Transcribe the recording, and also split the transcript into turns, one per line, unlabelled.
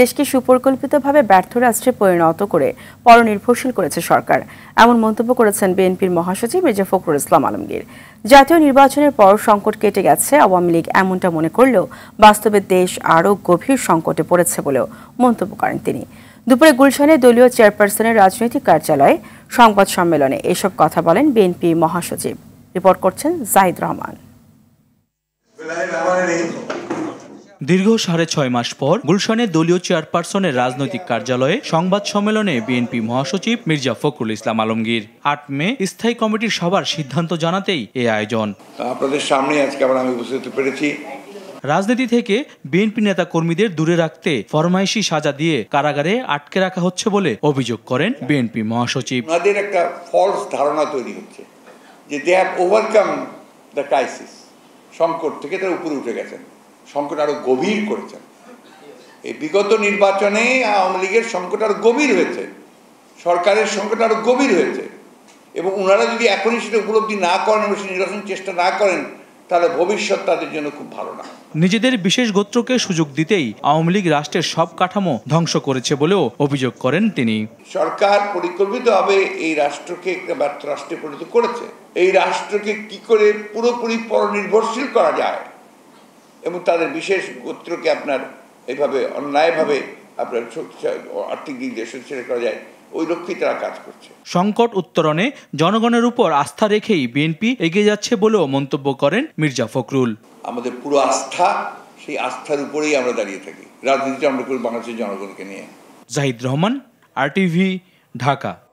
দেশকে সুপরিকল্পিতভাবে ব্যর্থ রাষ্ট্রে পরিণত করে পরনির্ভরশীল করেছে সরকার এমন মন্তব্য করেছেন বিএনপির মহাসচিব মির্জা ফখরুল ইসলাম আলমগীর জাতীয় নির্বাচনের পর সংকট কেটে গেছে আওয়ামী লীগ এমনটা মনে করলেও বাস্তবে দেশ আরও গভীর সংকটে পড়েছে বলেও মন্তব্য করেন তিনি দুপুরে গুলশানে দলীয় চেয়ারপারসনের রাজনৈতিক কার্যালয়ে সংবাদ সম্মেলনে এসব কথা বলেন বিএনপি মহাসচিব রিপোর্ট করছেন জাহিদ রহমান
দীর্ঘ সাড়ে ছয় মাস পর গুলশানে দলীয় চেয়ারপারসনের রাজনৈতিক কার্যালয়ে সংবাদ সম্মেলনে বিএনপি মহাসচিব মির্জা ফখরুল ইসলাম আলমগীর আট মে স্থায়ী কমিটির সবার সিদ্ধান্ত জানাতেই এ আয়োজন
আপনাদের সামনে আজকে আবার আমি উপস্থিত পেরেছি
রাজনীতি থেকে বিএনপি নেতা কর্মীদের দূরে রাখতে ফরমাইশি সাজা দিয়ে কারাগারে আটকে রাখা হচ্ছে বলে অভিযোগ করেন বিএনপি মহাসচিব তাদের
একটা ফলস ধারণা তৈরি হচ্ছে যে they have overcome the crisis সংকট থেকে তারা উপরে উঠে গেছেন সংকট আরও গভীর করেছেন এই বিগত নির্বাচনে আওয়ামী লীগের সংকট আরও গভীর হয়েছে সরকারের সংকট আরও গভীর হয়েছে এবং ওনারা যদি এখনই সেটা উপলব্ধি না করেন এবং নিরসন চেষ্টা না করেন তাহলে ভবিষ্যৎ তাদের জন্য খুব ভালো না
নিজেদের বিশেষ গোত্রকে সুযোগ দিতেই আওয়ামী লীগ রাষ্ট্রের সব কাঠামো ধ্বংস করেছে বলেও অভিযোগ করেন তিনি
সরকার পরিকল্পিতভাবে এই রাষ্ট্রকে একটা ব্যর্থ রাষ্ট্রে পরিণত করেছে এই রাষ্ট্রকে কি করে পুরোপুরি পরনির্ভরশীল করা যায় এবং তাদের বিশেষ গোত্রকে আপনার এইভাবে অন্যায়ভাবে আপনার আর্থিক দিক দিয়ে সুস্থির করা যায় ওই লক্ষ্যেই তারা কাজ করছে
সংকট উত্তরণে জনগণের উপর আস্থা রেখেই বিএনপি এগিয়ে যাচ্ছে বলেও মন্তব্য করেন মির্জা ফখরুল
আমাদের পুরো আস্থা সেই আস্থার উপরেই আমরা দাঁড়িয়ে থাকি রাজনীতিটা আমরা করি বাংলাদেশের জনগণকে নিয়ে
জাহিদ রহমান আরটিভি ঢাকা